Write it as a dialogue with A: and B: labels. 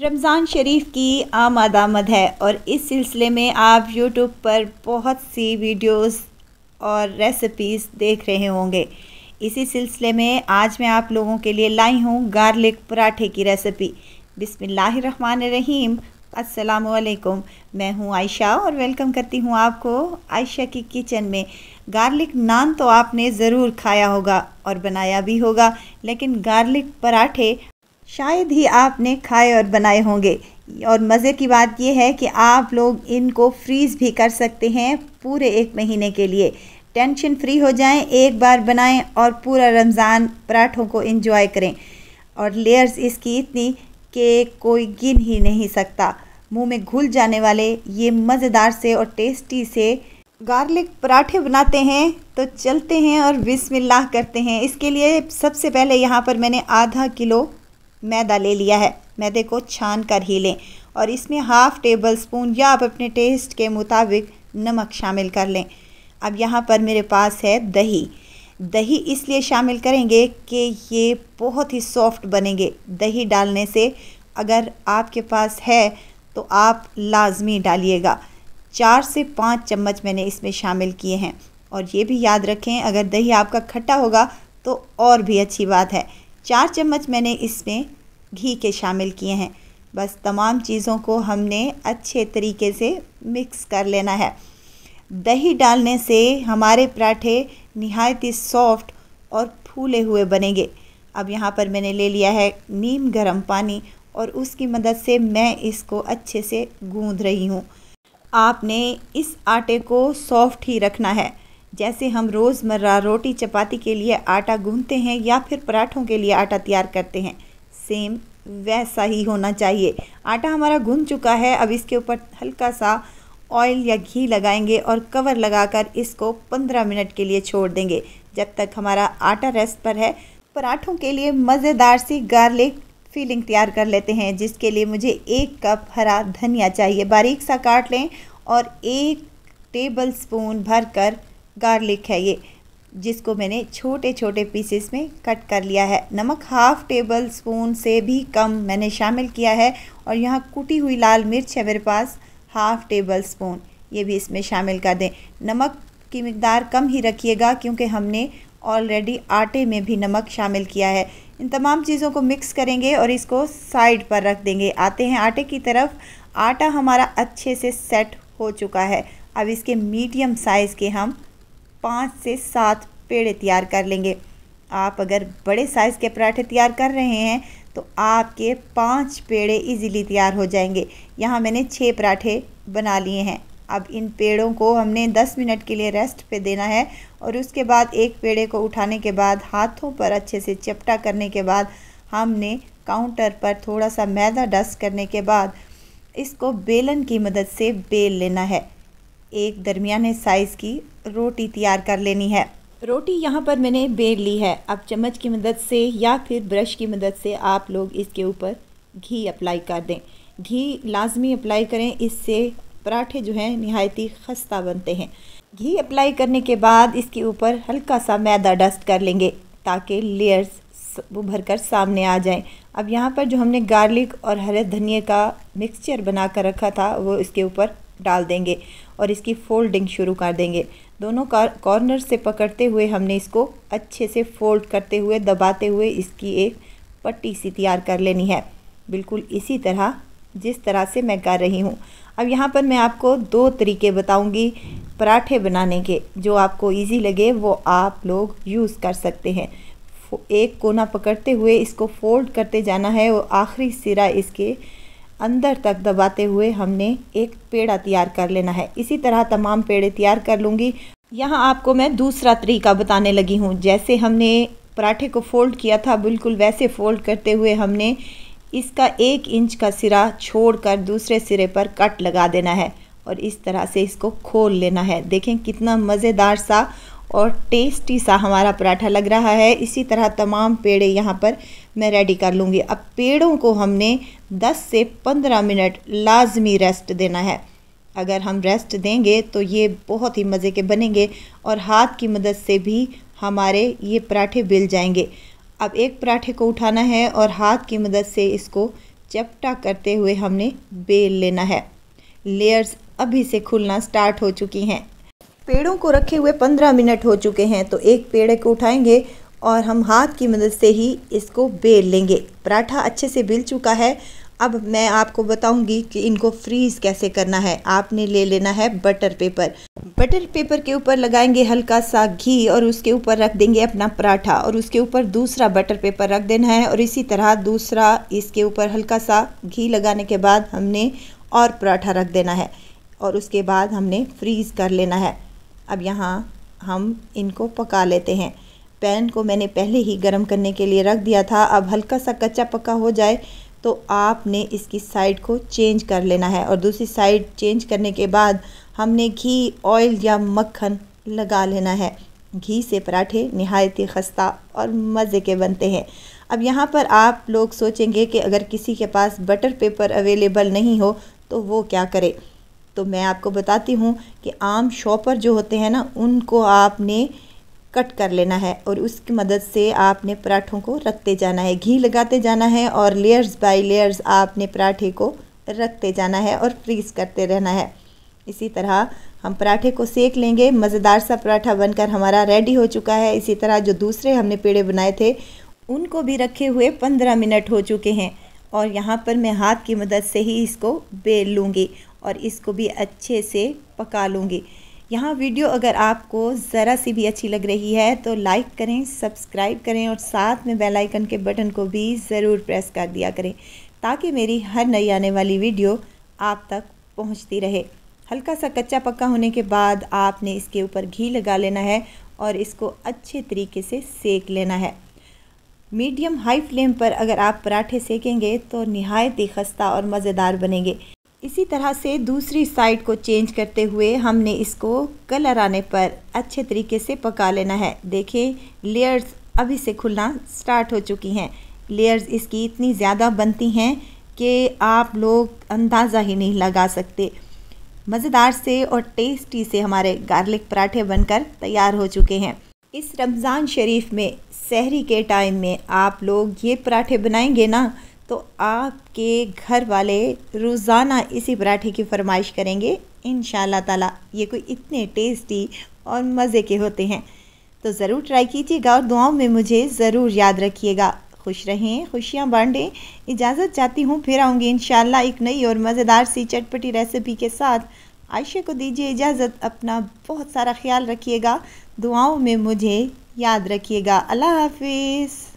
A: रमज़ान शरीफ की आम आदामद है और इस सिलसिले में आप यूट्यूब पर बहुत सी वीडियोस और रेसिपीज़ देख रहे होंगे इसी सिलसिले में आज मैं आप लोगों के लिए लाई हूँ गार्लिक पराठे की रेसिपी बिसमीम असलकुम मैं हूँ आयशा और वेलकम करती हूँ आपको आयशा की किचन में गार्लिक नान तो आपने ज़रूर खाया होगा और बनाया भी होगा लेकिन गार्लिक पराठे शायद ही आपने खाए और बनाए होंगे और मज़े की बात यह है कि आप लोग इनको फ्रीज़ भी कर सकते हैं पूरे एक महीने के लिए टेंशन फ्री हो जाएं एक बार बनाएं और पूरा रमज़ान पराठों को इंजॉय करें और लेयर्स इसकी इतनी कि कोई गिन ही नहीं सकता मुंह में घुल जाने वाले ये मज़ेदार से और टेस्टी से गार्लिक पराठे बनाते हैं तो चलते हैं और बिस्मिल्लाह करते हैं इसके लिए सबसे पहले यहाँ पर मैंने आधा किलो मैदा ले लिया है मैदे को छान कर ही लें और इसमें हाफ़ टेबल स्पून या आप अपने टेस्ट के मुताबिक नमक शामिल कर लें अब यहाँ पर मेरे पास है दही दही इसलिए शामिल करेंगे कि ये बहुत ही सॉफ्ट बनेंगे दही डालने से अगर आपके पास है तो आप लाजमी डालिएगा चार से पाँच चम्मच मैंने इसमें शामिल किए हैं और ये भी याद रखें अगर दही आपका खट्टा होगा तो और भी अच्छी बात है चार चम्मच मैंने इसमें घी के शामिल किए हैं बस तमाम चीज़ों को हमने अच्छे तरीके से मिक्स कर लेना है दही डालने से हमारे पराठे नहायत ही सॉफ्ट और फूले हुए बनेंगे अब यहाँ पर मैंने ले लिया है नीम गर्म पानी और उसकी मदद से मैं इसको अच्छे से गूंद रही हूँ आपने इस आटे को सॉफ्ट ही रखना है जैसे हम रोज़मर्रा रोटी चपाती के लिए आटा गूंथते हैं या फिर पराठों के लिए आटा तैयार करते हैं सेम वैसा ही होना चाहिए आटा हमारा गून चुका है अब इसके ऊपर हल्का सा ऑयल या घी लगाएंगे और कवर लगाकर इसको 15 मिनट के लिए छोड़ देंगे जब तक हमारा आटा रेस्ट पर है पराठों के लिए मज़ेदार सी गार्लिक फीलिंग तैयार कर लेते हैं जिसके लिए मुझे एक कप हरा धनिया चाहिए बारीक सा काट लें और एक टेबल स्पून भर कर गार्लिक है ये जिसको मैंने छोटे छोटे पीसेस में कट कर लिया है नमक हाफ़ टेबल स्पून से भी कम मैंने शामिल किया है और यहाँ कुटी हुई लाल मिर्च है मेरे पास हाफ़ टेबल स्पून ये भी इसमें शामिल कर दें नमक की मकदार कम ही रखिएगा क्योंकि हमने ऑलरेडी आटे में भी नमक शामिल किया है इन तमाम चीज़ों को मिक्स करेंगे और इसको साइड पर रख देंगे आते हैं आटे की तरफ आटा हमारा अच्छे से सेट हो चुका है अब इसके मीडियम साइज़ के हम पाँच से सात पेड़े तैयार कर लेंगे आप अगर बड़े साइज़ के पराठे तैयार कर रहे हैं तो आपके पाँच पेड़े इजीली तैयार हो जाएंगे यहाँ मैंने छः पराठे बना लिए हैं अब इन पेड़ों को हमने 10 मिनट के लिए रेस्ट पे देना है और उसके बाद एक पेड़े को उठाने के बाद हाथों पर अच्छे से चपटा करने के बाद हमने काउंटर पर थोड़ा सा मैदा डस्ट करने के बाद इसको बेलन की मदद से बेल लेना है एक दरमियाने साइज़ की रोटी तैयार कर लेनी है रोटी यहाँ पर मैंने बेल ली है अब चम्मच की मदद से या फिर ब्रश की मदद से आप लोग इसके ऊपर घी अप्लाई कर दें घी लाजमी अप्लाई करें इससे पराठे जो हैं नहायती खस्ता बनते हैं घी अप्लाई करने के बाद इसके ऊपर हल्का सा मैदा डस्ट कर लेंगे ताकि लेयर्स उभर कर सामने आ जाएं अब यहाँ पर जो हमने गार्लिक और हरे धनिया का मिक्सचर बना कर रखा था वो इसके ऊपर डाल देंगे और इसकी फोल्डिंग शुरू कर देंगे दोनों कॉर्नर से पकड़ते हुए हमने इसको अच्छे से फोल्ड करते हुए दबाते हुए इसकी एक पट्टी सी तैयार कर लेनी है बिल्कुल इसी तरह जिस तरह से मैं कर रही हूँ अब यहाँ पर मैं आपको दो तरीके बताऊँगी पराठे बनाने के जो आपको ईजी लगे वो आप लोग यूज़ कर सकते हैं एक कोना पकड़ते हुए इसको फोल्ड करते जाना है और आखिरी सिरा इसके अंदर तक दबाते हुए हमने एक पेड़ा तैयार कर लेना है इसी तरह तमाम पेड़े तैयार कर लूँगी यहाँ आपको मैं दूसरा तरीका बताने लगी हूँ जैसे हमने पराठे को फोल्ड किया था बिल्कुल वैसे फोल्ड करते हुए हमने इसका एक इंच का सिरा छोड़कर दूसरे सिरे पर कट लगा देना है और इस तरह से इसको खोल लेना है देखें कितना मज़ेदार सा और टेस्टी सा हमारा पराठा लग रहा है इसी तरह तमाम पेड़े यहाँ पर मैं रेडी कर लूँगी अब पेड़ों को हमने 10 से 15 मिनट लाजमी रेस्ट देना है अगर हम रेस्ट देंगे तो ये बहुत ही मज़े के बनेंगे और हाथ की मदद से भी हमारे ये पराठे बिल जाएंगे अब एक पराठे को उठाना है और हाथ की मदद से इसको चपटा करते हुए हमने बेल लेना है लेयर्स अभी से खुलना स्टार्ट हो चुकी हैं पेड़ों को रखे हुए पंद्रह मिनट हो चुके हैं तो एक पेड़ को उठाएंगे और हम हाथ की मदद से ही इसको बेल लेंगे पराठा अच्छे से बेल चुका है अब मैं आपको बताऊंगी कि इनको फ्रीज़ कैसे करना है आपने ले लेना है बटर पेपर बटर पेपर के ऊपर लगाएंगे हल्का सा घी और उसके ऊपर रख देंगे अपना पराठा और उसके ऊपर दूसरा बटर पेपर रख देना है और इसी तरह दूसरा इसके ऊपर हल्का सा घी लगाने के बाद हमने और पराठा रख देना है और उसके बाद हमने फ्रीज़ कर लेना है अब यहाँ हम इनको पका लेते हैं पैन को मैंने पहले ही गर्म करने के लिए रख दिया था अब हल्का सा कच्चा पक्का हो जाए तो आपने इसकी साइड को चेंज कर लेना है और दूसरी साइड चेंज करने के बाद हमने घी ऑयल या मक्खन लगा लेना है घी से पराठे नहायत ही खस्ता और मज़े के बनते हैं अब यहाँ पर आप लोग सोचेंगे कि अगर किसी के पास बटर पेपर अवेलेबल नहीं हो तो वो क्या करें तो मैं आपको बताती हूँ कि आम शॉपर जो होते हैं ना उनको आपने कट कर लेना है और उसकी मदद से आपने पराठों को रखते जाना है घी लगाते जाना है और लेयर्स बाय लेयर्स आपने पराठे को रखते जाना है और फ्रीज करते रहना है इसी तरह हम पराठे को सेक लेंगे मज़ेदार सा पराठा बनकर हमारा रेडी हो चुका है इसी तरह जो दूसरे हमने पेड़े बनाए थे उनको भी रखे हुए पंद्रह मिनट हो चुके हैं और यहाँ पर मैं हाथ की मदद से ही इसको बेल लूँगी और इसको भी अच्छे से पका लूँगी यहाँ वीडियो अगर आपको ज़रा सी भी अच्छी लग रही है तो लाइक करें सब्सक्राइब करें और साथ में बेल आइकन के बटन को भी ज़रूर प्रेस कर दिया करें ताकि मेरी हर नई आने वाली वीडियो आप तक पहुँचती रहे हल्का सा कच्चा पक्का होने के बाद आपने इसके ऊपर घी लगा लेना है और इसको अच्छे तरीके से सेक लेना है मीडियम हाई फ्लेम पर अगर आप पराठे सेकेंगे तो नहायत ही खस्ता और मज़ेदार बनेंगे इसी तरह से दूसरी साइड को चेंज करते हुए हमने इसको कलर आने पर अच्छे तरीके से पका लेना है देखें लेयर्स अभी से खुलना स्टार्ट हो चुकी हैं लेयर्स इसकी इतनी ज़्यादा बनती हैं कि आप लोग अंदाज़ा ही नहीं लगा सकते मज़ेदार से और टेस्टी से हमारे गार्लिक पराठे बनकर तैयार हो चुके हैं इस रमज़ान शरीफ में शहरी के टाइम में आप लोग ये पराठे बनाएंगे ना तो आपके घर वाले रोज़ाना इसी पराठे की फरमाइश करेंगे इन ताला ये कोई इतने टेस्टी और मज़े के होते हैं तो ज़रूर ट्राई कीजिएगा और दुआओं में मुझे ज़रूर याद रखिएगा खुश रहें खुशियाँ बांटें इजाज़त चाहती हूँ फिर आऊँगी इन एक नई और मज़ेदार सी चटपटी रेसिपी के साथ आयशा को दीजिए इजाज़त अपना बहुत सारा ख्याल रखिएगा दुआओं में मुझे याद रखिएगा अल्लाह हाफिज़